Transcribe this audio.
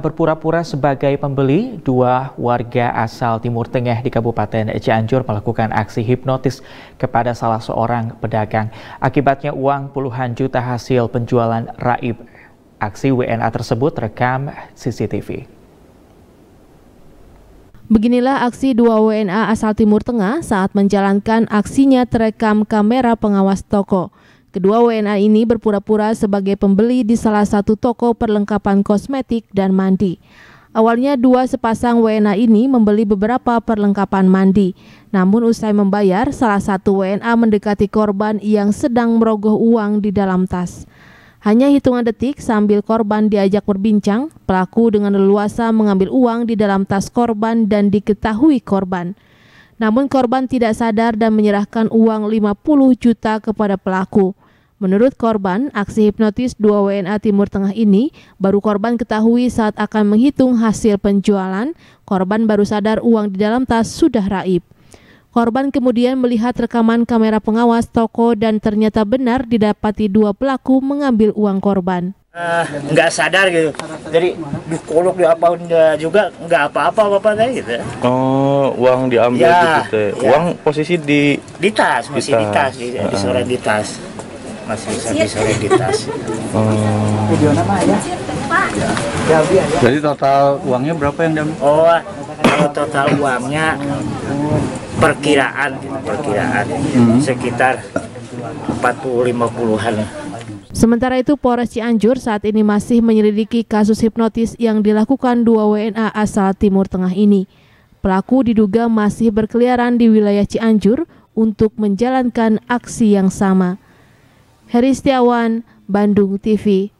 berpura-pura sebagai pembeli, dua warga asal Timur Tengah di Kabupaten Cianjur melakukan aksi hipnotis kepada salah seorang pedagang. Akibatnya uang puluhan juta hasil penjualan raib. Aksi WNA tersebut rekam CCTV. Beginilah aksi dua WNA asal Timur Tengah saat menjalankan aksinya terekam kamera pengawas toko. Kedua WNA ini berpura-pura sebagai pembeli di salah satu toko perlengkapan kosmetik dan mandi. Awalnya dua sepasang WNA ini membeli beberapa perlengkapan mandi. Namun usai membayar, salah satu WNA mendekati korban yang sedang merogoh uang di dalam tas. Hanya hitungan detik sambil korban diajak berbincang, pelaku dengan leluasa mengambil uang di dalam tas korban dan diketahui korban. Namun korban tidak sadar dan menyerahkan uang 50 juta kepada pelaku. Menurut korban, aksi hipnotis dua WNA Timur Tengah ini baru korban ketahui saat akan menghitung hasil penjualan, korban baru sadar uang di dalam tas sudah raib. Korban kemudian melihat rekaman kamera pengawas toko dan ternyata benar didapati dua pelaku mengambil uang korban. Uh, nggak sadar gitu, jadi dikolok di apa ya juga nggak apa-apa apa kayak gitu. Oh, uang diambil ya, gitu Ya. Uang posisi di di tas masih di tas, di, di, di sore di tas masih sapi soliditas. Oh. Ya? Ya. Ya, ya. Jadi total uangnya berapa yang diambil? Oh, ah. total uangnya perkiraan, perkiraan hmm. sekitar 40-50-an. Sementara itu Polres Cianjur saat ini masih menyelidiki kasus hipnotis yang dilakukan dua WNA asal Timur Tengah ini. Pelaku diduga masih berkeliaran di wilayah Cianjur untuk menjalankan aksi yang sama. Heri Bandung TV